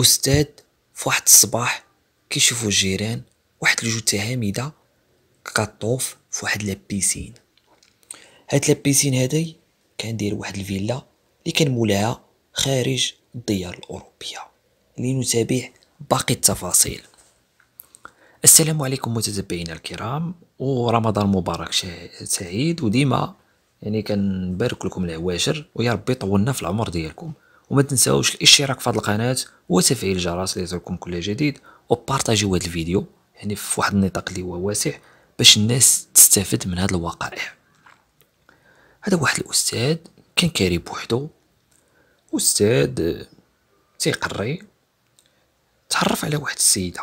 استاذ في واحد الصباح كيشوفو الجيران واحد الجثه هامده كطوف في واحد لابيسين هاد لابيسين هادي كان داير واحد الفيلا اللي كان مولاها خارج الديار الاوروبيه لنتابع باقي التفاصيل السلام عليكم متتبعينا الكرام ورمضان مبارك سعيد وديما يعني كنبارك لكم العواشر ويا ربي يطولنا في العمر ديالكم وما تنساوش الاشتراك في هذه القناه وتفعيل الجرس ليصلكم كل جديد وبارطاجيو هذا الفيديو يعني في واحد النطاق اللي هو واسع باش الناس تستافد من هذه الوقائع هذا واحد الاستاذ كان كاري بوحدو استاذ آه، تيقري تعرف على واحد السيده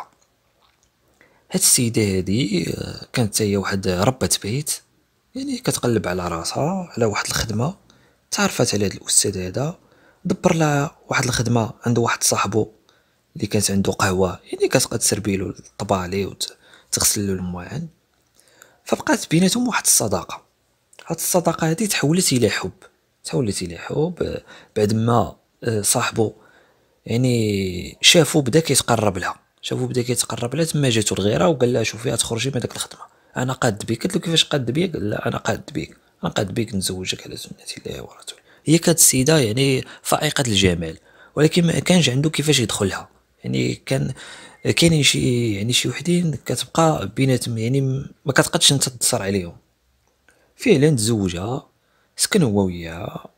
هاد السيده هادي آه، كانت هي واحد ربة بيت يعني كتقلب على راسها على واحد الخدمه تعرفت على هاد الاستاذ هذا دبر لها واحد الخدمه عنده واحد صاحبو اللي كانت عنده قهوه يعني كتبقى تسربي له الطبا عليه وتغسل له المواعن فبقات بيناتهم واحد الصداقه هاد الصداقه هذه تحولت الى حب تحولت الى حب آه، بعد ما آه، صاحبو يعني شافو بدا كيتقرب لها شافو بدا كيتقرب لها تما جاتو الغيره وقال لها شوفي تخرجي من داك الخدمه انا قاد بك قلت له كيفاش قاد بيا قال لا انا قاد بك انا قاد بك نزوجك على سنه الله ورسوله هي كانت السيده يعني فائقه الجمال ولكن ما كانش عنده كيفاش يدخلها يعني كان كاينين شي يعني شي وحدين كتبقى بيناتهم يعني ما كتقدش انت تتصر عليهم فعلا تزوجها سكن هو وياها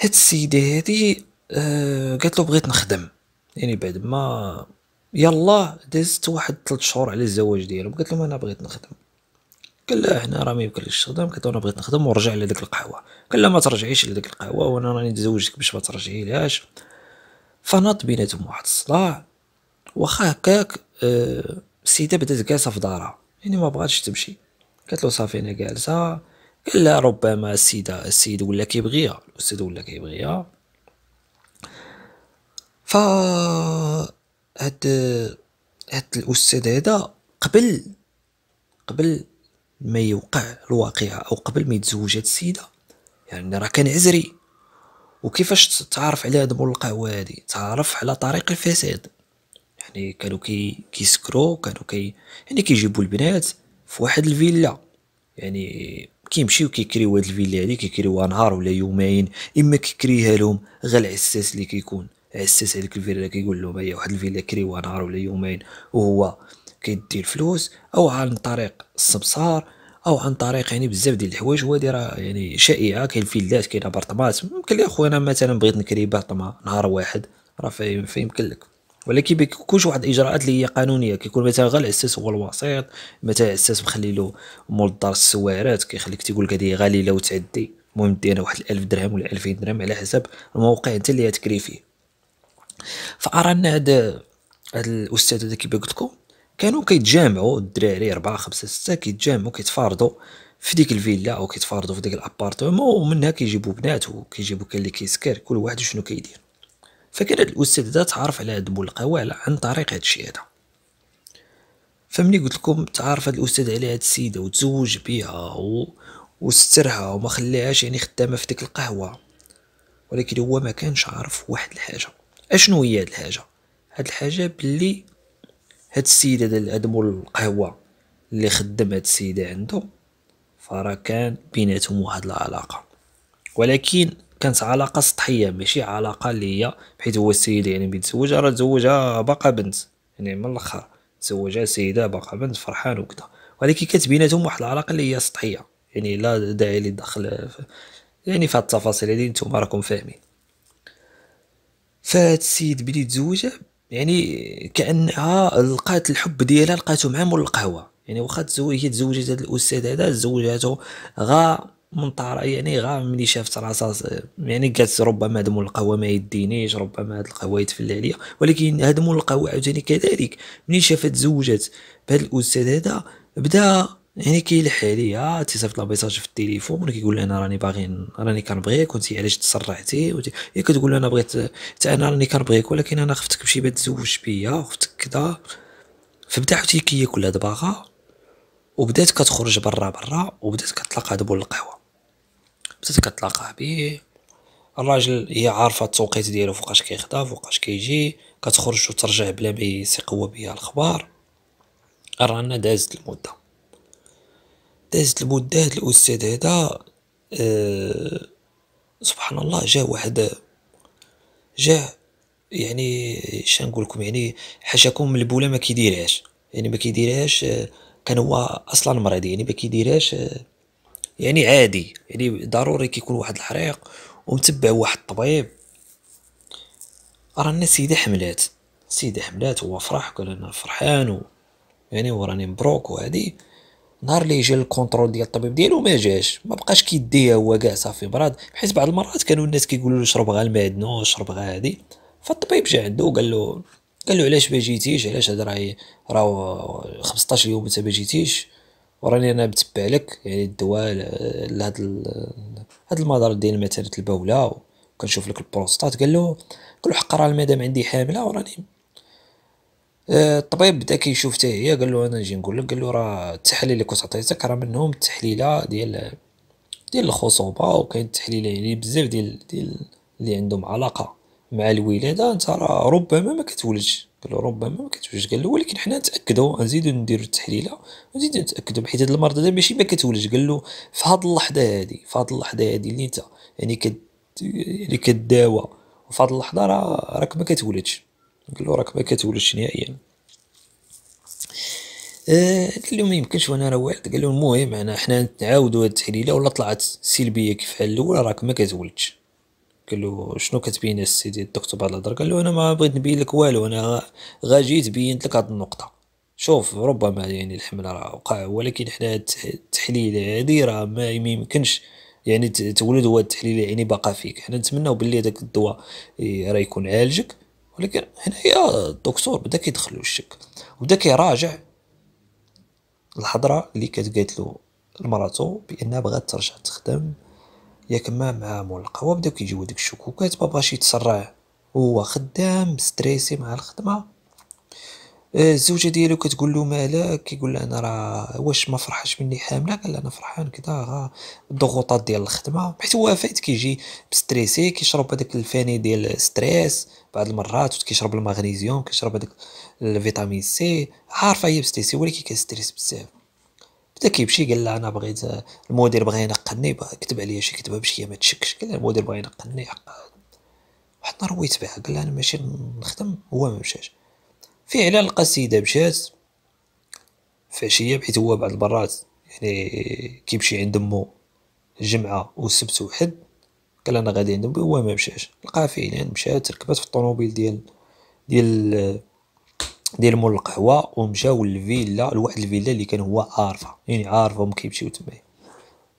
هاد السيده هادي آه، قالت له بغيت نخدم يعني بعد ما يلا دازت واحد 3 شهور على الزواج ديالو قالت له انا بغيت نخدم قال لا حنا راه ما يمكن الاستخدام كنت انا بغيت نخدم ورجع لديك القهوه قال لا ما ترجعيش لديك القهوه وانا راني تزوجتك باش ما ترجعي لهاش بيناتهم واحد الصداع واخا هكاك آه، السيده بدات جالسه في دارها يعني ما بغاتش تمشي قالت له صافي انا جالسه قال لا ربما السيده السيد ولا كيبغيها السيد ولا كيبغيها ف هاد هاد الاستاذ هذا قبل قبل ما يوقع الواقعه او قبل ما يتزوج هاد السيده يعني راه كان عزري وكيفاش تعرف على هاد القهوة هادي تعرف على طريق الفساد يعني كانوا كي كيسكروا كانوا كي يعني كيجيبوا البنات في واحد الفيلا يعني كيمشيو كيكريو هاد الفيلا هادي كيكريوها نهار ولا يومين اما كيكريها لهم غير العساس اللي كيكون عساس هذيك الفيلا كيقول لهم هي واحد الفيلا كريوها نهار ولا يومين وهو كيدي الفلوس او عن طريق السمسار او عن طريق يعني بزاف ديال الحوايج وهذه راه يعني شائعه كاين الفيلات كاين ابارطمات يمكن لي اخويا انا مثلا بغيت نكري بارطما نهار واحد راه فيمكن لك ولكن ما كيكونش واحد الاجراءات اللي هي قانونيه كيكون مثلا غير العساس هو الوسيط مثلا العساس مخلي له مول الدار السوارات كيخليك تقول لك هذه لو تعدي المهم دينا واحد 1000 درهم ولا 2000 درهم على حسب الموقع انت اللي تكري فيه فارى ان هذا الاستاذ هذا كيف قلت لكم كانوا كيتجامعوا الدراري ربعة خمسة ستة كيتجامعوا كيتفارضوا في ديك الفيلا او كيتفارضوا في ديك الابارتمون ومنها كيجيبوا بنات وكيجيبوا كان اللي كيسكر كل واحد شنو كيدير فكان هاد الاستاذ هدا تعرف على هاد مول القوالة عن طريق هاد الشيء هذا فملي قلت لكم تعرف هاد الاستاذ على هاد السيده وتزوج بيها و... وسترها وما خلاهاش يعني خدامه في ديك القهوه ولكن هو ما كانش عارف واحد الحاجه اشنو هي هاد الحاجه هاد الحاجه بلي هاد السيد هذا مول القهوه اللي خدم هاد السيده عنده فراه كان بيناتهم واحد العلاقه ولكن كانت علاقه سطحيه ماشي علاقه اللي هي حيت هو السيد يعني بيتزوجها راه تزوجها باقا بنت يعني من الاخر تزوجها سيده باقا بنت فرحان وكذا ولكن كانت بيناتهم واحد العلاقه اللي هي سطحيه يعني لا داعي للدخل يعني في هاد التفاصيل هذه نتوما راكم فاهمين فهاد السيد بلي تزوجها يعني كانها لقات الحب ديالها لقاتو مع مول القهوه يعني واخا تزوج هي تزوجت هذا الاستاذ هذا تزوجاتو غا من طار يعني غا ملي شافت راسها يعني قالت ربما هذا مول القهوه ما يدينيش ربما هاد القهوه يتفلى عليا ولكن هاد مول القهوه عاوتاني كذلك ملي شافت تزوجات بهذا الاستاذ هذا بدا يعني كيلح عليا تيصيفط لها ميساج في التليفون كيقول انا راني باغي راني كنبغيك وانت علاش تسرعتي و هي كتقول له انا بغيت حتى انا راني كنبغيك ولكن انا خفتك بشي بات تزوج بيا خفتك كدا فبدا حتى كياكل هاد باغا وبدات كتخرج برا برا وبدات كتلاقى بول القهوه بدات كتلاقى بيه الراجل هي عارفه التوقيت ديالو فوقاش كيخدا فوقاش كيجي كتخرج وترجع بلا ما هو بيا الاخبار رانا دازت المده دازت المدة هاد الأستاذ هذا أه سبحان الله جا واحد جا يعني شنو لكم يعني حاشاكم من البوله ما كيديرهاش يعني ما كيديرهاش آه، كان هو اصلا مريض يعني ما كيديرهاش آه، يعني عادي يعني ضروري كيكون واحد الحريق ومتبع واحد الطبيب رانا سيده حملات سيده حملات هو فرح قال انا فرحان و يعني وراني مبروك وهذه نهار اللي جا الكونترول ديال الطبيب ديالو ما جاش ما بقاش كيديه هو كاع صافي مرض حيت بعض المرات كانوا الناس كيقولوا له شرب غا المعدنو شرب غا هادي فالطبيب جا عنده وقال له قال له علاش ما جيتيش علاش هاد راهي راه 15 يوم انت ما جيتيش وراني انا متبع لك يعني الدواء لهاد هاد المضار ديال مثلا البوله وكنشوف لك البروستات قال له قال له حق راه المدام عندي حامله وراني آه، الطبيب بدا كيشوف حتى هي قال له انا نجي نقول لك قال له راه التحاليل اللي كنت عطيتك راه منهم التحليله ديال ديال الخصوبه وكاين التحليله يعني بزاف ديال ديال اللي عندهم علاقه مع الولاده انت راه ربما ما كتولدش قال له ربما ما كتولدش قال له ولكن حنا نتاكدوا نزيدو نديرو التحليله ونزيدو نتاكدوا حيت هاد المرض هذا ماشي ما كتولدش قال له في هاد اللحظه هادي في هاد اللحظه هذه اللي انت يعني كد يعني كداوى وفي هاد اللحظه راه راك ما كتولدش قال له راك ما كتولدش نهائيا آه، قال لهم ما يمكنش وانا راه واعد قال لهم المهم انا حنا نعاودوا هاد التحليله ولا طلعت سلبيه كيف حال الاول راك ما كتولدش قال له شنو كتبين السيدي الدكتور بهاد الهضره قال له انا ما بغيت نبين لك والو انا غاجيت بينت لك هاد النقطه شوف ربما يعني الحمل راه وقع ولكن حنا التحليله هادي راه ما يمكنش يعني تولد هو التحليل يعني باقا فيك حنا نتمناو بلي داك الدواء إيه، راه يكون عالجك ولكن هنايا الدكتور بدا كيدخل الشك وبدا كيراجع الحضره اللي كانت قالت له لمراتو بانها بغات ترجع تخدم ياك ما مع مول القهوه بداو كيجيو ديك الشكوكات بابا شي تسرع هو خدام ستريسي مع الخدمه آه، الزوجه ديالو كتقول له مالك كيقول لها انا راه واش ما فرحش مني حامله قال انا فرحان كدا الضغوطات ديال الخدمه حيت هو فايت كيجي بستريسي كيشرب هذاك الفاني ديال ستريس بعض المرات كيشرب المغنيسيوم كيشرب هذاك الفيتامين سي عارفه هي بستريسي ولكن كيستريس بزاف بدا كيمشي قال لها انا بغيت المدير بغى ينقلني كتب عليا شي كتبه هي ما تشكش قال لها المدير بغى ينقلني حقا واحد النهار ويت بها قال لها انا ماشي نخدم هو ما مشاش فعلا لقى السيده مشات في عشيه بحيث هو بعض المرات يعني كيمشي عند مو جمعه وسبت وحد قال انا غادي عندهم هو ما مشاش لقى فعلا مشات ركبت في الطوموبيل ديال ديال ديال مول القهوه ومشاو للفيلا لواحد الفيلا اللي كان هو عارفه يعني عارفهم كيمشيو تما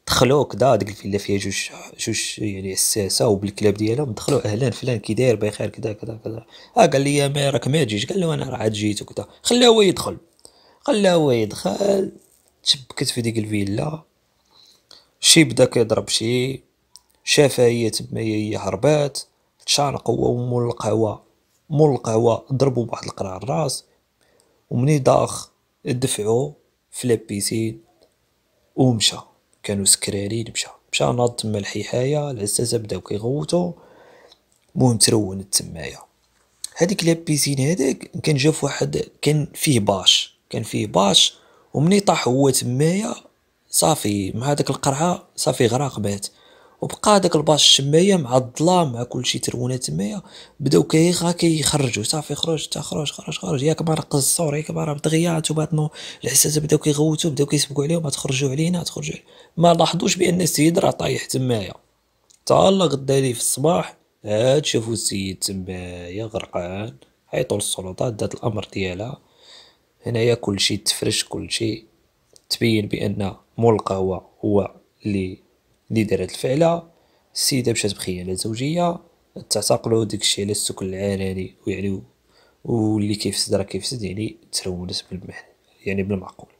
دخلوا كدا ديك الفيلا فيها جوج جوج يعني الساسه وبالكلاب ديالهم دخلوا اهلا فلان كي داير بخير كدا كدا كدا اه قال لي يا مي راك ما تجيش قال له انا راه عاد جيت وكدا خلاه هو يدخل خلاه هو يدخل تشبكت في ديك الفيلا شي بدا كيضرب شي شافها هي تما هي هربات تشانق هو ومول القهوة مول القهوة ضربو بواحد القرع الراس ومني داخ دفعو في لابيسين ومشى كانوا سكرارين مشى مشى ناض تما الحيحاية العساسة بداو كيغوتو المهم ترون تمايا هذيك لابيسين هذاك كان جا واحد كان فيه باش كان فيه باش ومني طاح هو تمايا صافي مع هذاك القرعه صافي غراق بات وبقى داك الباص الشماية مع الظلام مع كلشي ترونة تمايا بداو كيغا كيخرجوا صافي خرج تا خرج خرج خرج ياك ما رقص الصور ياك ما راه دغيا عرفتوا الحساسه بداو كيغوتو بداو كيسبقوا عليهم تخرجوا علينا تخرجو ما لاحظوش بان السيد راه طايح تمايا تعلق غدا في الصباح عاد شافو السيد تمايا غرقان عيطو للسلطات دات الامر ديالها هنايا كلشي تفرش كلشي تبين بان مول القهوه هو اللي اللي دارت الفعله السيده مشات بخيانه زوجيه تعتقلوا داكشي على السكن العراري ويعني واللي كيفسد راه كيفسد يعني ترونت بالمحل يعني بالمعقول